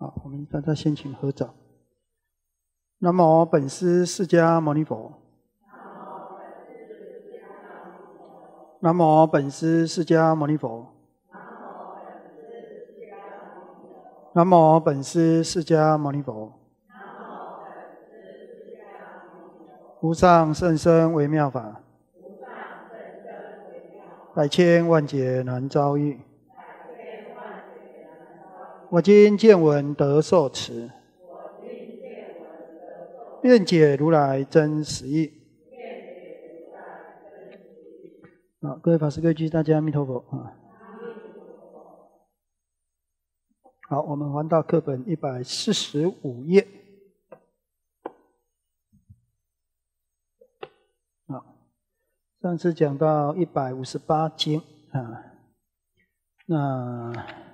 好，我们大家先请合掌。那么，本师释迦牟尼佛。南无本师释迦牟尼佛。南无本师释迦牟尼佛。南无本师释迦牟尼佛。无上甚深微妙法，百千万劫难遭遇。我今见闻得受持，愿解如来真实义。好，各位法师、各位居士，大家阿弥陀佛啊！好，我们翻到课本一百四十五页。好，上次讲到一百五十八经啊，那。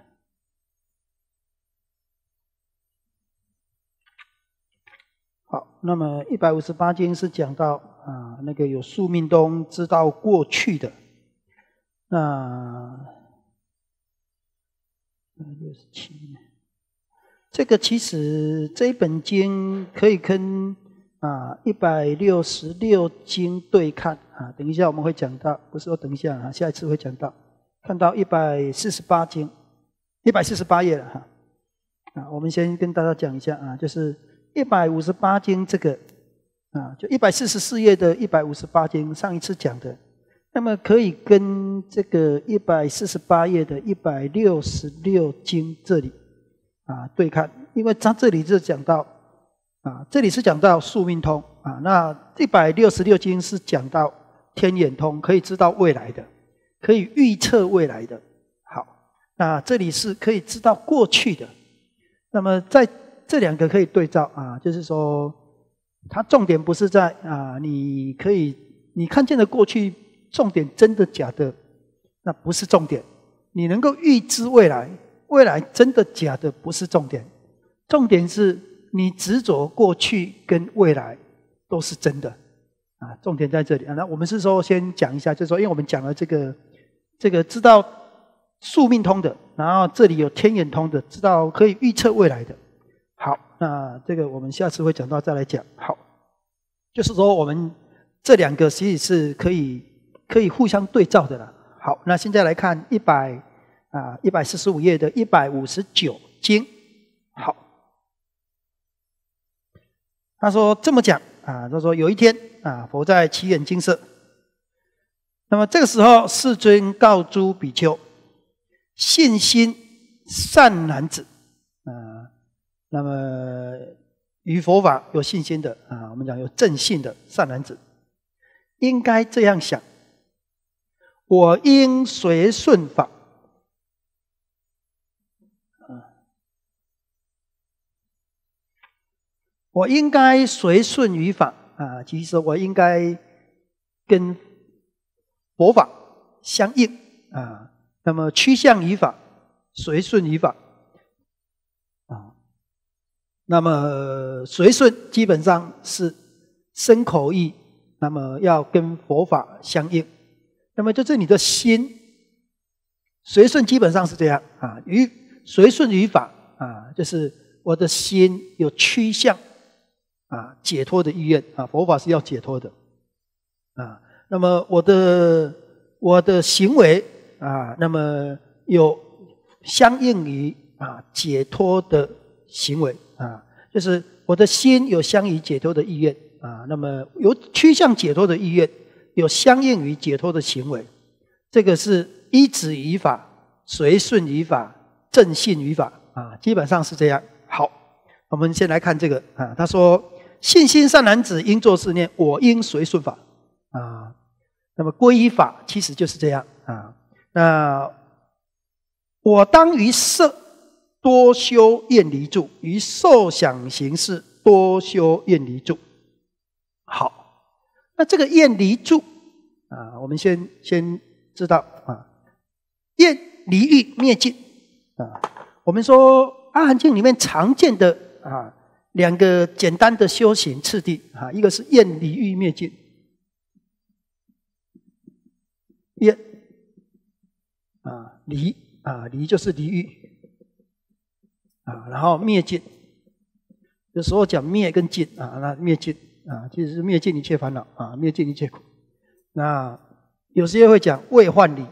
好，那么一百五十八经是讲到啊，那个有宿命中知道过去的，那那六十七，这个其实这一本经可以跟啊一百六十六经对看啊。等一下我们会讲到，不是说等一下啊，下一次会讲到，看到一百四十八经，一百四十八页了哈。啊，我们先跟大家讲一下啊，就是。一百五十八经这个啊，就一百四十四页的一百五十八经，上一次讲的，那么可以跟这个一百四十八页的一百六十六经这里啊对看，因为它这里是讲到啊，这里是讲到宿命通啊，那一百六十六经是讲到天眼通，可以知道未来的，可以预测未来的。好，那这里是可以知道过去的，那么在。这两个可以对照啊，就是说，它重点不是在啊，你可以你看见的过去，重点真的假的，那不是重点。你能够预知未来，未来真的假的不是重点，重点是你执着过去跟未来都是真的啊，重点在这里啊。那我们是说先讲一下，就说因为我们讲了这个这个知道宿命通的，然后这里有天眼通的，知道可以预测未来的。那这个我们下次会讲到再来讲。好，就是说我们这两个其实是可以可以互相对照的了。好，那现在来看一百啊一百四十五页的一百五十九经。好，他说这么讲啊，他说有一天啊，佛在祈愿金色。那么这个时候世尊告诸比丘，信心善男子。那么，与佛法有信心的啊，我们讲有正信的善男子，应该这样想：我应随顺法，啊，我应该随顺于法啊。其实我应该跟佛法相应啊。那么趋向于法，随顺于法。那么随顺基本上是生口意，那么要跟佛法相应。那么就是你的心随顺基本上是这样啊，与随顺于法啊，就是我的心有趋向啊，解脱的意愿啊，佛法是要解脱的啊。那么我的我的行为啊，那么有相应于啊解脱的行为。啊，就是我的心有相于解脱的意愿啊，那么有趋向解脱的意愿，有相应于解脱的行为，这个是一止于法，随顺于法，正信于法啊，基本上是这样。好，我们先来看这个啊，他说信心善男子应作是念，我应随顺法啊，那么皈依法其实就是这样啊，那我当于色。多修厌离住于受想行识，多修厌离住。好，那这个厌离住啊，我们先先知道啊，厌离欲灭尽啊。我们说阿含经里面常见的啊两个简单的修行次第啊，一个是厌离欲灭尽，厌啊离啊离就是离欲。啊，然后灭尽，有时候讲灭跟尽啊，那灭尽啊，其实是灭尽一切烦恼啊，灭尽一切苦。那有些会讲未换理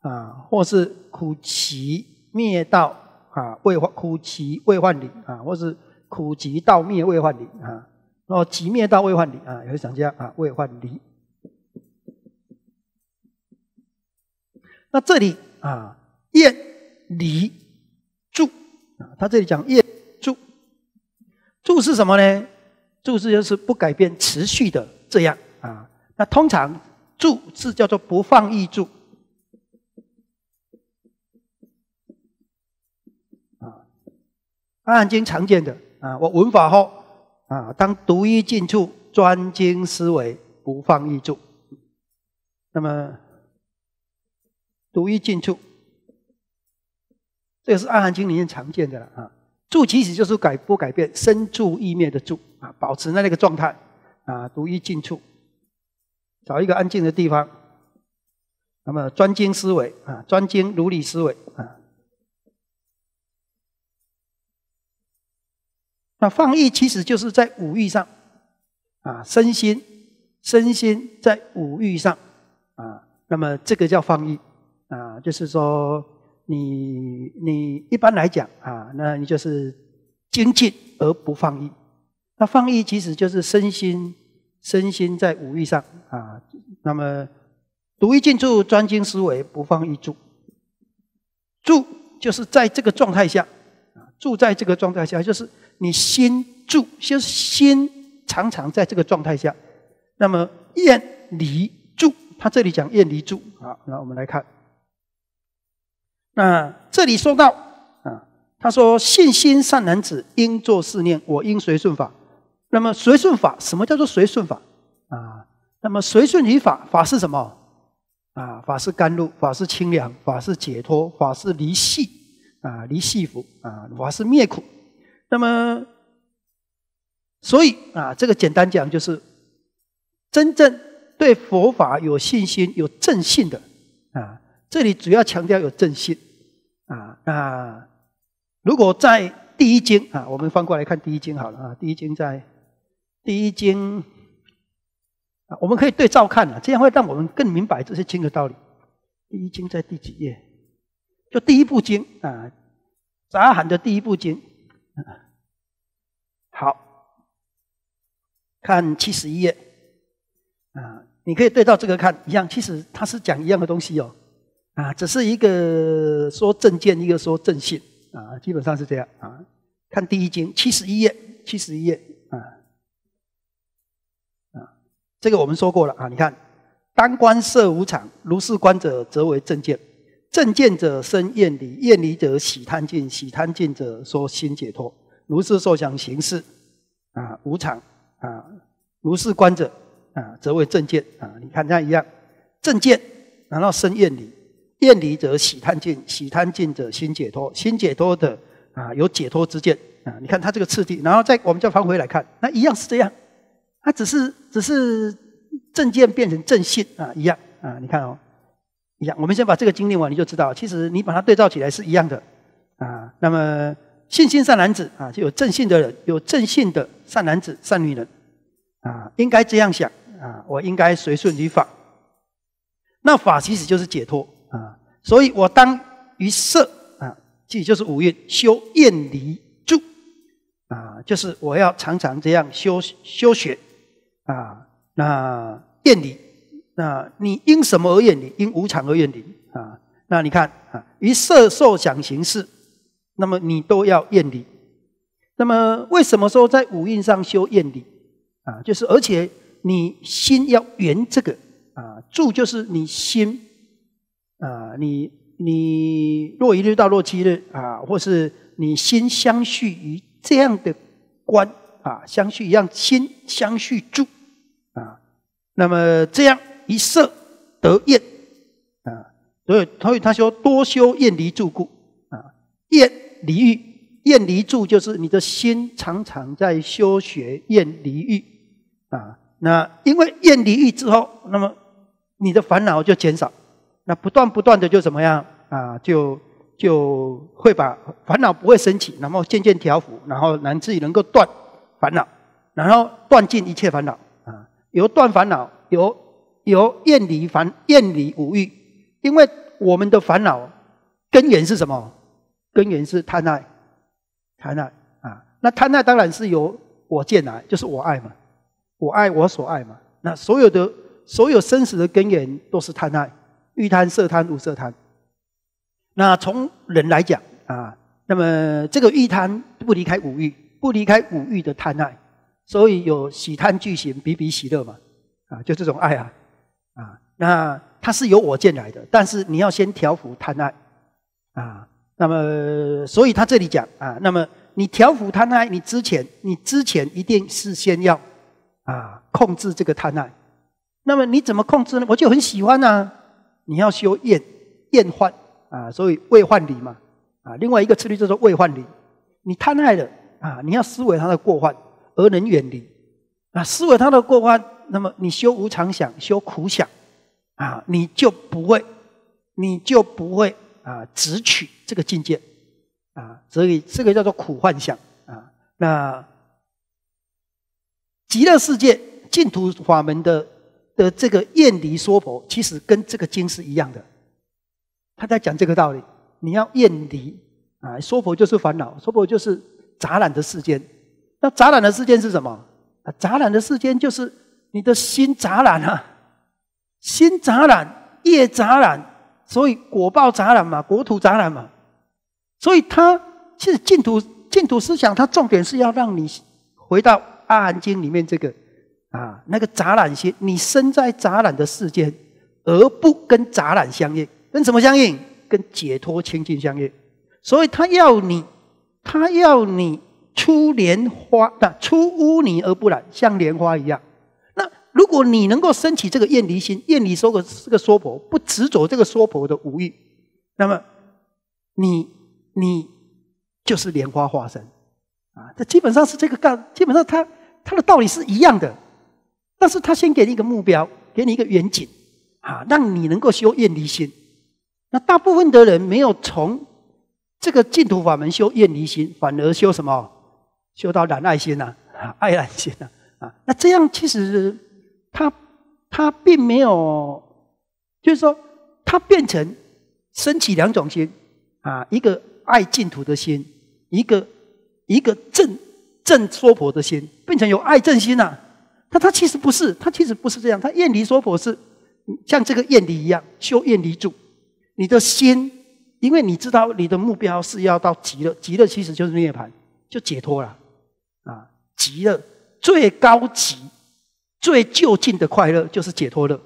啊，或是苦其灭道啊，未患苦其未换理啊，或是苦其道灭未换理啊，哦，其灭道未换理啊，有讲这样啊，未换理。那这里啊，业离住。他这里讲“住住”是什么呢？“住”是就是不改变、持续的这样啊。那通常“住”是叫做不放逸住啊。《阿含经》常见的啊，我闻法后啊，当独一静处，专精思维，不放逸住。那么，独一静处。这个是《阿含经》里面常见的了啊，住其实就是改不改变身住意灭的住啊，保持那那个状态啊，独一处，找一个安静的地方，那么专精思维啊，专精如理思维啊，那放逸其实就是在五欲上啊，身心身心在五欲上啊，那么这个叫放逸啊，就是说。你你一般来讲啊，那你就是精进而不放逸。那放逸其实就是身心身心在五欲上啊。那么独一进住，专精思维，不放一注。注就是在这个状态下啊，住在这个状态下，就是你先住，就是先常常在这个状态下。那么厌离住，他这里讲厌离住啊，那我们来看。那这里说到啊，他说信心善男子应作是念：我应随顺法。那么随顺法，什么叫做随顺法啊？那么随顺于法，法是什么啊？法是甘露，法是清凉，法是解脱，法是离系啊，离系缚啊，法是灭苦。那么，所以啊，这个简单讲就是，真正对佛法有信心、有正信的啊。这里主要强调有正信啊。那如果在第一经啊，我们翻过来看第一经好了啊。第一经在第一经啊，我们可以对照看啊，这样会让我们更明白这些经的道理。第一经在第几页？就第一部经啊，杂含的第一部经。好，看七十一页啊，你可以对照这个看一样，其实它是讲一样的东西哦。啊，只是一个说正见，一个说正信，啊，基本上是这样啊。看第一经七十一页，七十一页啊，啊，这个我们说过了啊。你看，当观色无常，如是观者则为正见；正见者生厌离，厌离者喜贪尽，喜贪尽者说心解脱。如是受想行识，啊，无常，啊，如是观者，啊，则为正见。啊，你看他一样，正见然后生厌离。厌离者喜贪尽，喜贪尽者心解脱，心解脱的啊有解脱之见啊。你看他这个次第，然后再我们再翻回来看，那一样是这样，他只是只是正见变成正信啊，一样啊。你看哦，一样。我们先把这个经历完，你就知道，其实你把它对照起来是一样的啊。那么信心善男子啊，就有正信的人，有正信的善男子、善女人啊，应该这样想啊，我应该随顺于法。那法其实就是解脱。所以我当于色啊，即就是五蕴修厌离住啊，就是我要常常这样修修学啊。那厌离，那你因什么而厌离？因无常而厌离啊。那你看啊，于色受想行识，那么你都要厌离。那么为什么说在五蕴上修厌离啊？就是而且你心要圆这个啊，住就是你心。啊，你你若一日到若七日啊，或是你心相续于这样的观啊，相续一样心相续住啊，那么这样一色得厌啊，所以所以他说多修厌离住故啊，厌离欲厌离住就是你的心常常在修学厌离欲啊，那因为厌离欲之后，那么你的烦恼就减少。那不断不断的就怎么样啊？就就会把烦恼不会升起，然后渐渐调伏，然后能自己能够断烦恼，然后断尽一切烦恼啊！由断烦恼，由由厌离烦、厌离五欲，因为我们的烦恼根源是什么？根源是贪爱，贪爱啊！那贪爱当然是由我见来，就是我爱嘛，我爱我所爱嘛。那所有的所有生死的根源都是贪爱。欲贪色贪五色贪，那从人来讲啊，那么这个欲贪不离开五欲，不离开五欲的贪爱，所以有喜贪俱行，比比喜乐嘛，啊，就这种爱啊，啊，那它是由我见来的，但是你要先调伏贪爱啊，那么所以他这里讲啊，那么你调伏贪爱，你之前你之前一定是先要啊控制这个贪爱，那么你怎么控制呢？我就很喜欢啊。你要修厌厌患啊，所以未患离嘛啊。另外一个次第叫做未患离，你贪爱的啊，你要思维他的过患，而能远离啊。思维他的过患，那么你修无常想，修苦想啊，你就不会，你就不会啊，直取这个境界啊。所以这个叫做苦幻想啊。那极乐世界净土法门的。的这个厌离说婆，其实跟这个经是一样的。他在讲这个道理：，你要厌离啊，说佛就是烦恼，说佛就是杂染的世间。那杂染的世间是什么？啊，杂染的世间就是你的心杂染啊，心杂染，业杂染，所以果报杂染嘛，国土杂染嘛。所以他其实净土净土思想，他重点是要让你回到阿含经里面这个。啊，那个杂染心，你身在杂染的世间，而不跟杂染相应，跟什么相应？跟解脱清净相应。所以他要你，他要你出莲花，那出污泥而不染，像莲花一样。那如果你能够升起这个厌离心，厌离这个这个娑婆，不执着这个娑婆的无欲，那么你你就是莲花化身啊！这基本上是这个干，基本上他他的道理是一样的。但是他先给你一个目标，给你一个远景，啊，让你能够修厌离心。那大部分的人没有从这个净土法门修厌离心，反而修什么？修到染爱心呐，爱染心呐，啊，那这样其实他他并没有，就是说他变成升起两种心啊，一个爱净土的心，一个一个正正娑婆的心，变成有爱正心呐。但他其实不是，他其实不是这样。他厌离说婆是像这个厌离一样，修厌离住。你的心，因为你知道你的目标是要到极乐，极乐其实就是涅槃，就解脱了啊。极乐最高级、最就近的快乐就是解脱乐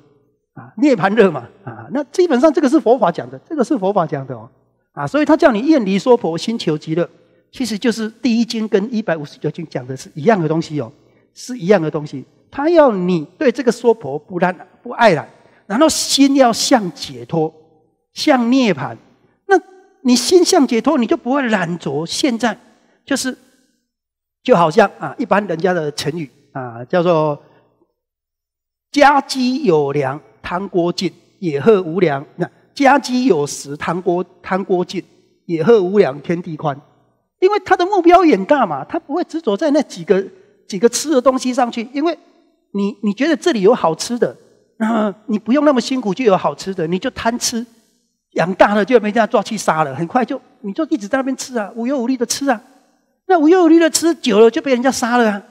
啊，涅盘乐嘛啊。那基本上这个是佛法讲的，这个是佛法讲的哦啊。所以他叫你厌离说婆，心求极乐，其实就是第一经跟一百五十九经讲的是一样的东西哦，是一样的东西。他要你对这个娑婆不染、不爱染，然后心要向解脱、向涅槃。那你心向解脱，你就不会染着现在。就是就好像啊，一般人家的成语啊，叫做“家鸡有粮，汤锅尽；野鹤无粮，那家鸡有食，汤锅汤锅尽；野鹤无粮，天地宽。”因为他的目标远大嘛，他不会执着在那几个几个吃的东西上去，因为。你你觉得这里有好吃的，你不用那么辛苦就有好吃的，你就贪吃，养大了就被人家抓去杀了，很快就你就一直在那边吃啊，无忧无虑的吃啊。那无忧无虑的吃久了就被人家杀了啊，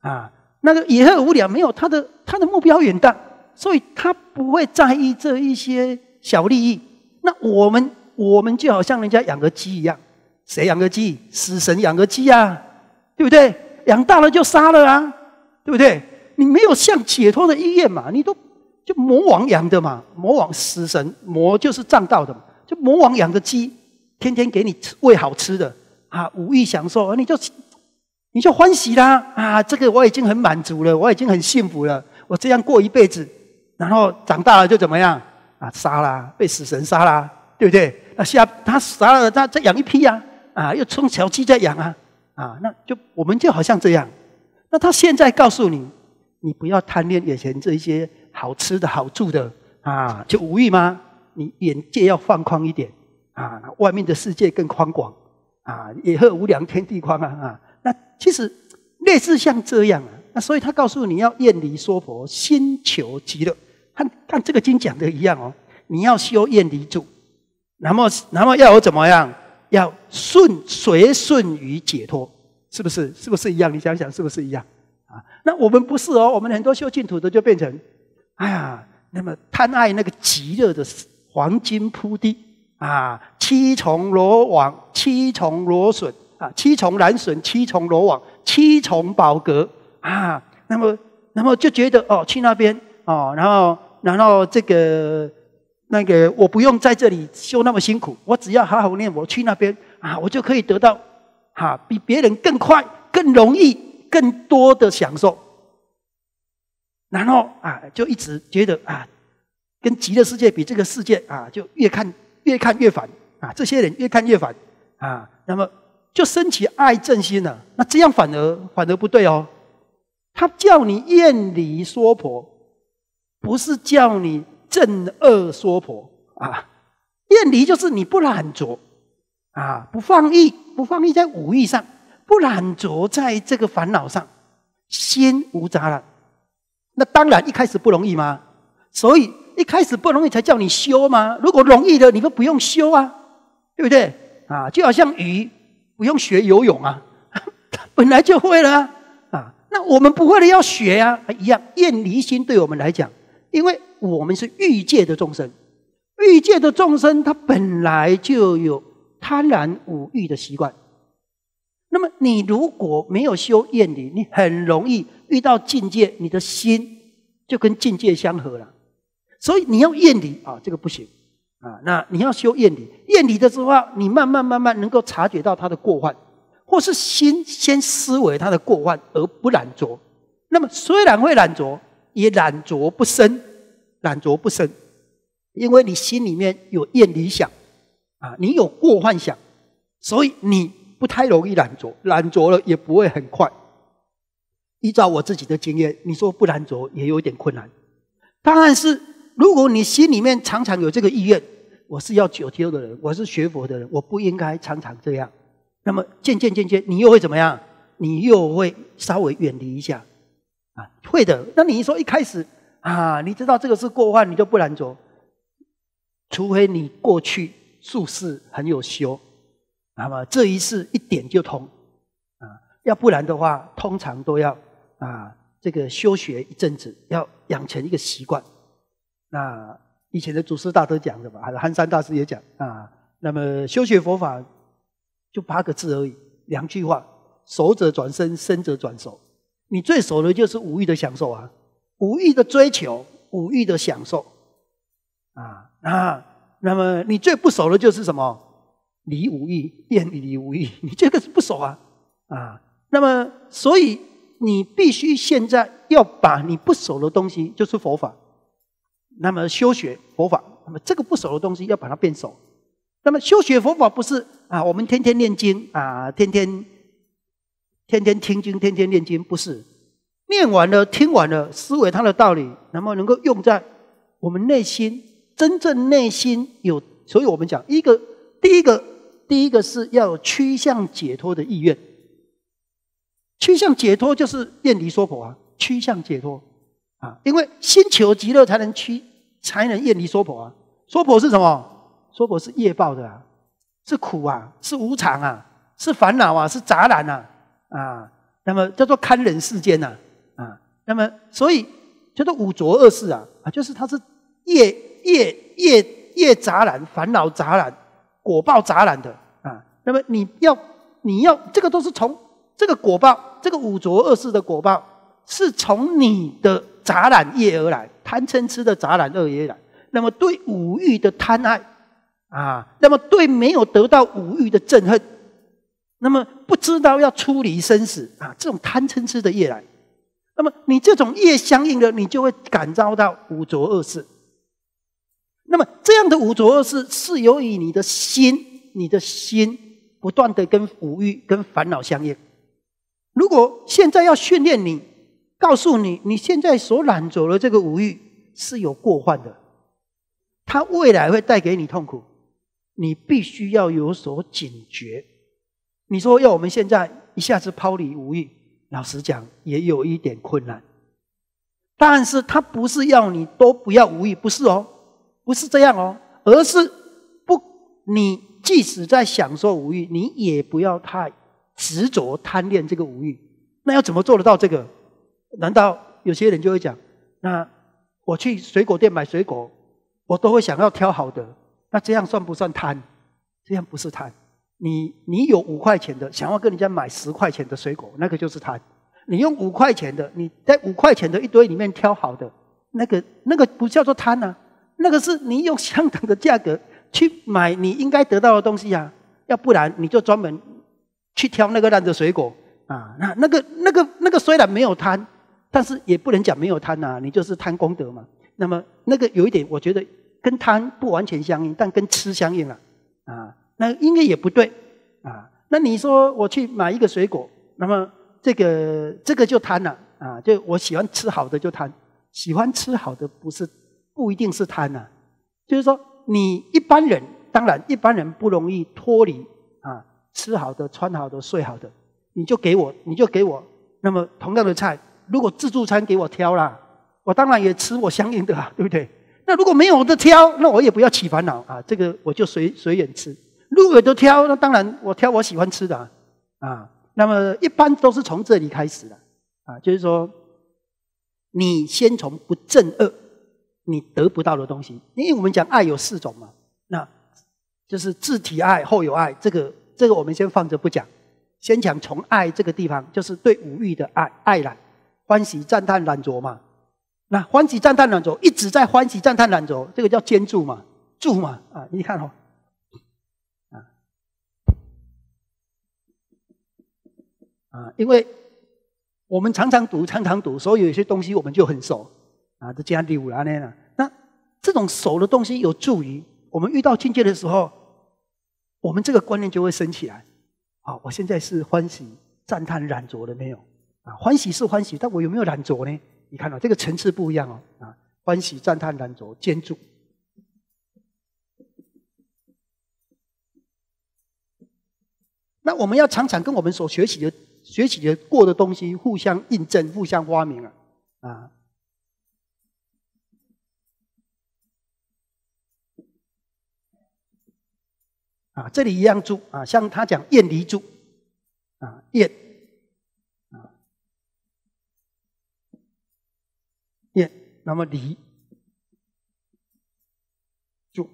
啊，那个也很无聊。没有，他的他的目标远大，所以他不会在意这一些小利益。那我们我们就好像人家养个鸡一样，谁养个鸡？死神养个鸡啊，对不对？养大了就杀了啊，对不对？你没有像解脱的意愿嘛？你都就魔王养的嘛？魔王死神魔就是藏道的嘛？就魔王养的鸡，天天给你喂好吃的啊，无欲享受，你就你就欢喜啦啊！这个我已经很满足了，我已经很幸福了，我这样过一辈子，然后长大了就怎么样啊？杀啦，被死神杀啦，对不对？那下他杀了他再养一批呀？啊，又从小鸡再养啊？啊，那就我们就好像这样。那他现在告诉你？你不要贪恋眼前这一些好吃的好住的啊，就无欲吗？你眼界要放宽一点啊，外面的世界更宽广啊，也和无量天地宽啊啊！那其实类似像这样啊，那所以他告诉你要厌离娑婆，心求极乐。他看这个经讲的一样哦，你要修厌离住，那么那么要怎么样？要顺随顺于解脱，是不是？是不是一样？你想想，是不是一样？啊，那我们不是哦，我们很多修净土的就变成，哎呀，那么贪爱那个极乐的黄金铺地啊，七重罗网，七重罗笋啊，七重蓝笋，七重罗网，七重宝阁啊，那么那么就觉得哦，去那边哦，然后然后这个那个我不用在这里修那么辛苦，我只要好好念，我去那边啊，我就可以得到哈，比别人更快更容易。更多的享受，然后啊，就一直觉得啊，跟极乐世界比这个世界啊，就越看越看越烦啊。这些人越看越烦啊，那么就升起爱憎心了。那这样反而反而不对哦。他叫你厌离娑婆，不是叫你憎恶娑婆啊。厌离就是你不懒惰啊，不放逸，不放逸在五欲上。不染着在这个烦恼上，心无杂了。那当然一开始不容易嘛，所以一开始不容易才叫你修嘛。如果容易的，你们不用修啊，对不对？啊，就好像鱼不用学游泳啊，它 本来就会了啊。那我们不会的要学啊，一样。厌离心对我们来讲，因为我们是欲界的众生，欲界的众生他本来就有贪婪五欲的习惯。那么你如果没有修厌离，你很容易遇到境界，你的心就跟境界相合了。所以你要厌离啊，这个不行啊。那你要修厌离，厌离的时候，你慢慢慢慢能够察觉到他的过患，或是心先思维他的过患而不染浊。那么虽然会染浊，也染浊不深，染浊不深，因为你心里面有厌理想啊，你有过幻想，所以你。不太容易懒惰，懒惰了也不会很快。依照我自己的经验，你说不懒惰也有一点困难。当然是如果你心里面常常有这个意愿，我是要九天的人，我是学佛的人，我不应该常常这样。那么渐渐渐渐，你又会怎么样？你又会稍微远离一下啊？会的。那你说一开始啊，你知道这个是过患，你就不懒惰。除非你过去术士很有修。那么这一次一点就通，啊，要不然的话，通常都要啊，这个修学一阵子，要养成一个习惯。那以前的祖师大德讲的嘛，还是憨山大师也讲啊。那么修学佛法就八个字而已，两句话：熟者转身，身者转手。你最熟的，就是武欲的享受啊，武欲的追求，武欲的享受，啊那那么你最不熟的，就是什么？离无益，远离离无益，你这个是不守啊，啊，那么所以你必须现在要把你不守的东西，就是佛法，那么修学佛法，那么这个不守的东西要把它变守。那么修学佛法不是啊，我们天天念经啊，天天天天听经，天天念经不是，念完了、听完了，思维它的道理，能不能够用在我们内心真正内心有？所以我们讲一个第一个。第一个是要有趋向解脱的意愿，趋向解脱就是厌离娑婆啊，趋向解脱啊，因为心求极乐才能趋，才能厌离娑婆啊。娑婆是什么？娑婆是业报的啊，是苦啊，是无常啊，是烦恼啊，是杂染啊啊。那么叫做堪忍世间呐啊。那么所以叫做五浊恶世啊啊，就是它是业业业业杂染烦恼杂染。果报杂染的啊，那么你要你要这个都是从这个果报，这个五浊恶世的果报是从你的杂染业而来，贪嗔痴的杂染业而来。那么对五欲的贪爱啊，那么对没有得到五欲的憎恨，那么不知道要出离生死啊，这种贪嗔痴的业来，那么你这种业相应的，你就会感召到五浊恶世。那么这样的无着是是由于你的心，你的心不断的跟无欲跟烦恼相应。如果现在要训练你，告诉你你现在所染着的这个无欲是有过患的，它未来会带给你痛苦，你必须要有所警觉。你说要我们现在一下子抛离无欲，老实讲也有一点困难。但是它不是要你都不要无欲，不是哦。不是这样哦，而是不，你即使在享受无欲，你也不要太执着、贪恋这个无欲。那要怎么做得到这个？难道有些人就会讲：那我去水果店买水果，我都会想要挑好的。那这样算不算贪？这样不是贪。你你有五块钱的，想要跟人家买十块钱的水果，那个就是贪。你用五块钱的，你在五块钱的一堆里面挑好的，那个那个不叫做贪啊。那个是你用相等的价格去买你应该得到的东西呀，要不然你就专门去挑那个烂的水果啊。那那个那个那个虽然没有贪，但是也不能讲没有贪呐，你就是贪功德嘛。那么那个有一点，我觉得跟贪不完全相应，但跟吃相应了啊。那应该也不对啊。那你说我去买一个水果，那么这个这个就贪了啊，就我喜欢吃好的就贪，喜欢吃好的不是。不一定是贪呐，就是说你一般人，当然一般人不容易脱离啊，吃好的、穿好的、睡好的，你就给我，你就给我。那么同样的菜，如果自助餐给我挑啦，我当然也吃我相应的啊，对不对？那如果没有的挑，那我也不要起烦恼啊，这个我就随随缘吃。如果有得挑，那当然我挑我喜欢吃的啊。那么一般都是从这里开始的啊，就是说，你先从不正恶。你得不到的东西，因为我们讲爱有四种嘛，那就是自体爱、后有爱，这个这个我们先放着不讲，先讲从爱这个地方，就是对五欲的爱爱了，欢喜赞叹染着嘛，那欢喜赞叹染着一直在欢喜赞叹染着，这个叫坚住嘛住嘛啊，你看哈，啊啊，因为我们常常读常常读，所以有些东西我们就很熟。啊，都进第五了，那那这种熟的东西有助于我们遇到境界的时候，我们这个观念就会升起来。啊，我现在是欢喜赞叹染着了没有？啊，欢喜是欢喜，但我有没有染着呢？你看到这个层次不一样哦。啊，欢喜赞叹染着坚住。那我们要常常跟我们所学习的、学习的过的东西互相印证、互相发明啊。啊。啊，这里一样住啊，像他讲“燕离住”，啊燕啊燕，那么离住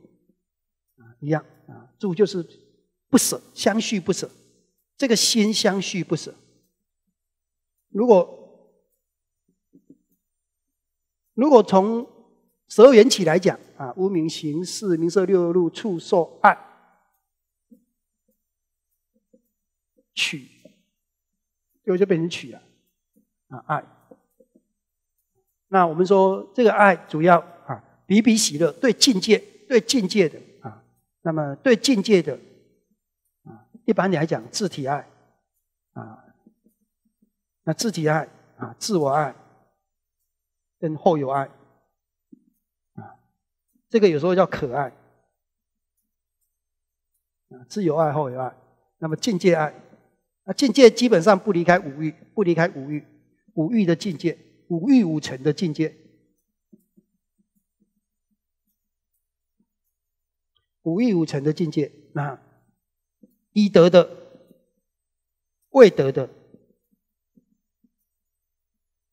啊一样啊，住就是不舍，相续不舍，这个心相续不舍。如果如果从十二缘起来讲啊，无明行识名色六路触受爱。取，后就变成取了啊！爱，那我们说这个爱主要啊，比比喜乐，对境界，对境界的啊，那么对境界的啊，一般来讲，自体爱啊，那自体爱啊，自我爱跟后有爱啊，这个有时候叫可爱啊，自有爱后有爱，那么境界爱。啊，境界基本上不离开五欲，不离开五欲，五欲的境界，五欲五尘的境界，五欲五尘的境界。那一得的、未得的、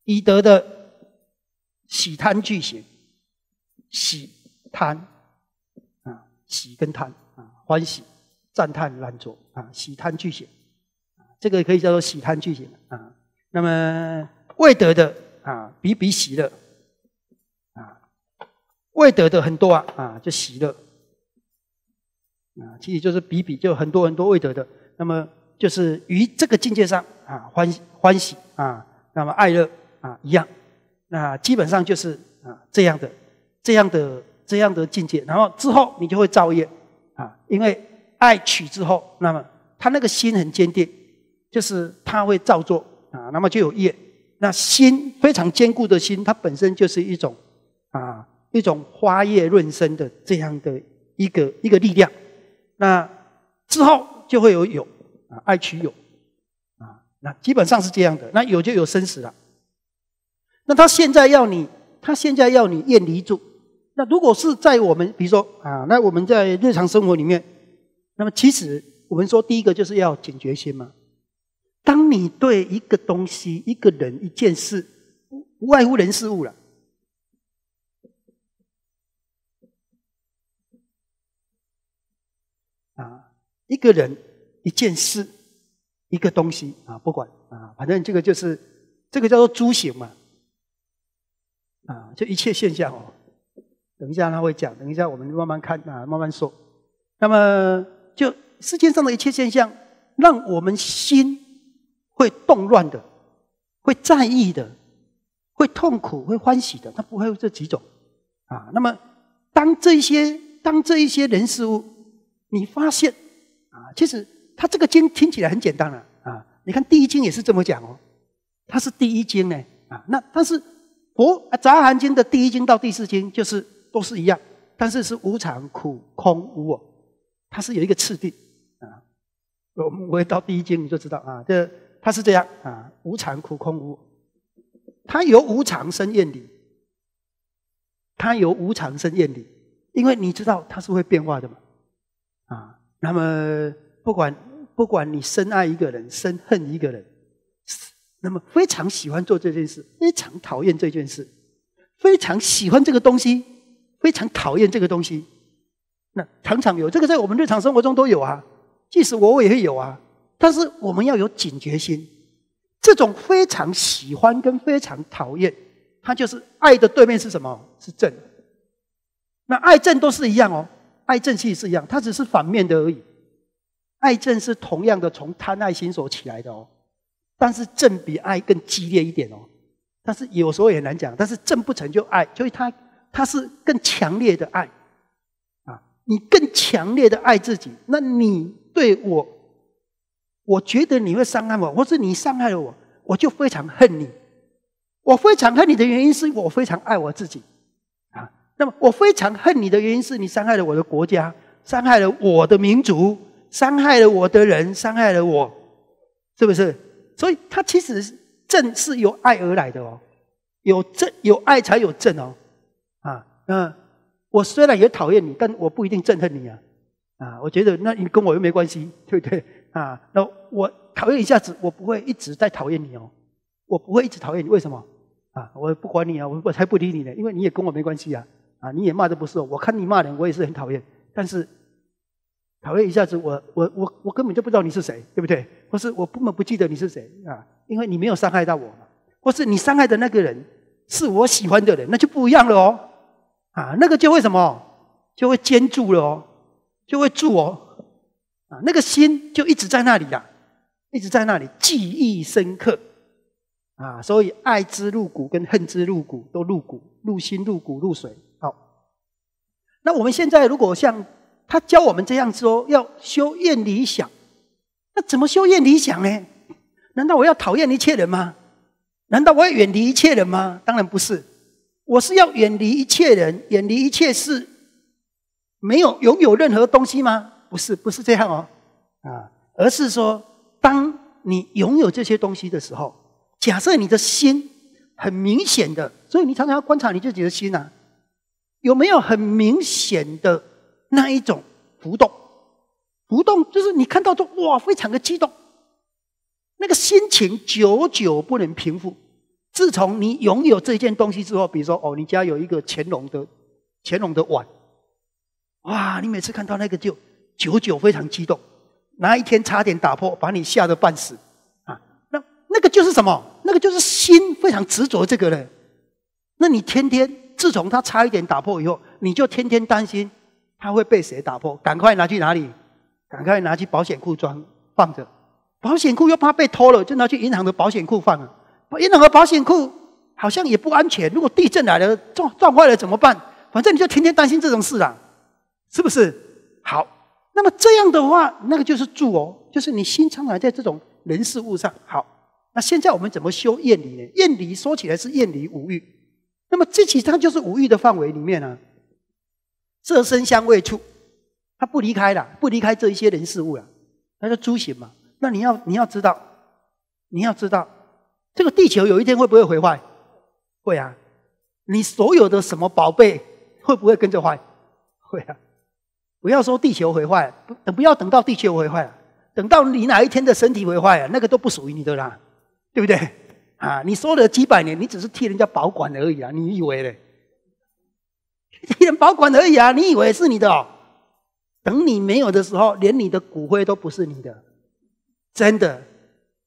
一得的喜贪俱起，喜贪啊，喜跟贪啊，欢喜赞叹懒着啊，喜贪俱起。这个可以叫做喜贪俱行啊。那么未得的啊，比比喜乐啊，未得的很多啊啊，就喜乐啊，其实就是比比就很多很多未得的。那么就是于这个境界上啊，欢欢喜啊，那么爱乐啊一样，那基本上就是啊这样的这样的这样的境界。然后之后你就会造业啊，因为爱取之后，那么他那个心很坚定。就是他会造作啊，那么就有业。那心非常坚固的心，它本身就是一种啊一种花叶润生的这样的一个一个力量。那之后就会有有啊爱取有啊，那基本上是这样的。那有就有生死了。那他现在要你，他现在要你厌离住。那如果是在我们，比如说啊，那我们在日常生活里面，那么其实我们说第一个就是要警觉心嘛。当你对一个东西、一个人、一件事，不外乎人事物了啊，一个人、一件事、一个东西啊，不管啊，反正这个就是这个叫做诸行嘛啊，就一切现象哦。等一下他会讲，等一下我们慢慢看啊，慢慢说。那么就世界上的一切现象，让我们心。会动乱的，会在意的，会痛苦、会欢喜的，它不会有这几种，啊。那么，当这些、当这一些人事物，你发现，啊，其实它这个经听起来很简单了，啊。你看第一经也是这么讲哦，它是第一经呢，啊。那但是佛杂含经的第一经到第四经就是都是一样，但是是无常、苦、空、无我，它是有一个次第，啊。我我到第一经你就知道啊，这。他是这样啊，无常苦空无，他有无常生厌离，他有无常生厌离，因为你知道他是会变化的嘛，啊，那么不管不管你深爱一个人，深恨一个人，那么非常喜欢做这件事，非常讨厌这件事，非常喜欢这个东西，非常讨厌这个东西，那常常有这个在我们日常生活中都有啊，即使我也会有啊。但是我们要有警觉心，这种非常喜欢跟非常讨厌，它就是爱的对面是什么？是正。那爱正都是一样哦，爱正气是一样，它只是反面的而已。爱正是同样的从贪爱心所起来的哦，但是正比爱更激烈一点哦。但是有时候也难讲，但是正不成就爱，所以它它是更强烈的爱啊，你更强烈的爱自己，那你对我。我觉得你会伤害我，或是你伤害了我，我就非常恨你。我非常恨你的原因是我非常爱我自己，啊，那么我非常恨你的原因是你伤害了我的国家，伤害了我的民族，伤害了我的人，伤害了我，是不是？所以，他其实正是由爱而来的哦，有正有爱才有正哦，啊，那我虽然也讨厌你，但我不一定憎恨你啊，啊，我觉得那你跟我又没关系，对不对？啊，那我讨厌一下子，我不会一直在讨厌你哦。我不会一直讨厌你，为什么？啊，我不管你啊，我我才不理你呢，因为你也跟我没关系啊。啊，你也骂的不是我，我看你骂人，我也是很讨厌。但是讨厌一下子，我我我我根本就不知道你是谁，对不对？或是我根本不记得你是谁啊，因为你没有伤害到我。或是你伤害的那个人是我喜欢的人，那就不一样了哦。啊，那个就会什么？就会坚住了哦，就会住哦。啊，那个心就一直在那里啦，一直在那里，记忆深刻啊。所以爱之入骨，跟恨之入骨都入骨，入心入骨入髓。好，那我们现在如果像他教我们这样说，要修厌理想，那怎么修厌理想呢？难道我要讨厌一切人吗？难道我要远离一切人吗？当然不是，我是要远离一切人，远离一切事，没有拥有任何东西吗？不是不是这样哦，啊，而是说，当你拥有这些东西的时候，假设你的心很明显的，所以你常常要观察你自己的心啊，有没有很明显的那一种浮动？浮动就是你看到都哇，非常的激动，那个心情久久不能平复。自从你拥有这件东西之后，比如说哦，你家有一个乾隆的乾隆的碗，哇，你每次看到那个就。久久非常激动，哪一天差点打破，把你吓得半死啊！那那个就是什么？那个就是心非常执着这个人。那你天天自从他差一点打破以后，你就天天担心他会被谁打破？赶快拿去哪里？赶快拿去保险库装放着。保险库又怕被偷了，就拿去银行的保险库放了。银行的保险库好像也不安全，如果地震来了撞撞坏了怎么办？反正你就天天担心这种事啊，是不是？好。那么这样的话，那个就是住哦，就是你心常常在这种人事物上。好，那现在我们怎么修厌离呢？厌离说起来是厌离五欲，那么这其实它就是五欲的范围里面呢，色身香味触，它不离开了，不离开这一些人事物啊，它叫诸行嘛。那你要你要知道，你要知道，这个地球有一天会不会毁坏？会啊，你所有的什么宝贝会不会跟着坏？会啊。不要说地球毁坏，不等不要等到地球毁坏了，等到你哪一天的身体毁坏了，那个都不属于你的啦，对不对？啊，你说了几百年，你只是替人家保管而已啊，你以为呢？替人保管而已啊，你以为是你的？哦？等你没有的时候，连你的骨灰都不是你的，真的。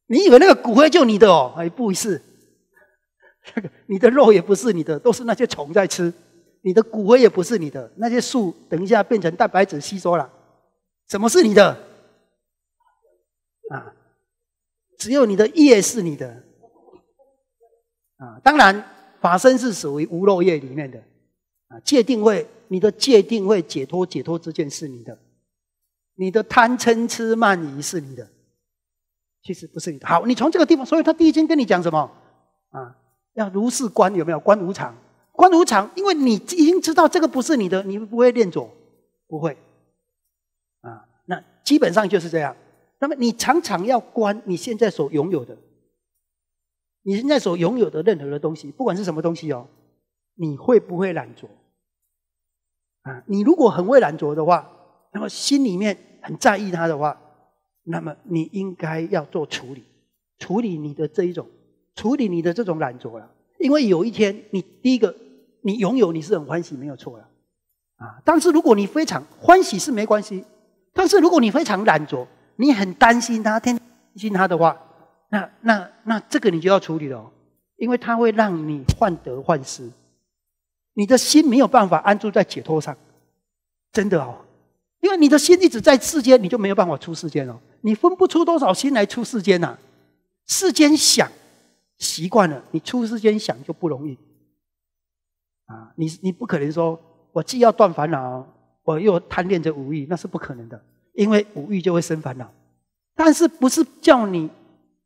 你以为那个骨灰就你的哦？哎，不是，那 个你的肉也不是你的，都是那些虫在吃。你的骨灰也不是你的，那些树等一下变成蛋白质吸收了，什么是你的？啊，只有你的业是你的，啊，当然法身是属于无漏业里面的，啊，界定会，你的界定会解脱，解脱这件是你的，你的贪嗔痴慢疑是你的，其实不是你的。好，你从这个地方，所以他第一天跟你讲什么？啊，要如是观有没有观无常？观如常，因为你已经知道这个不是你的，你不会恋着，不会，啊，那基本上就是这样。那么你常常要关你现在所拥有的，你现在所拥有的任何的东西，不管是什么东西哦，你会不会懒惰？啊，你如果很会懒惰的话，那么心里面很在意它的话，那么你应该要做处理，处理你的这一种，处理你的这种懒惰了。因为有一天你第一个。你拥有你是很欢喜，没有错了，啊！但是如果你非常欢喜是没关系，但是如果你非常懒惰，你很担心他，担心他的话，那那那这个你就要处理了，因为他会让你患得患失，你的心没有办法安住在解脱上，真的哦，因为你的心一直在世间，你就没有办法出世间哦，你分不出多少心来出世间呐，世间想习惯了，你出世间想就不容易。啊，你你不可能说，我既要断烦恼，我又贪恋着五欲，那是不可能的，因为五欲就会生烦恼。但是不是叫你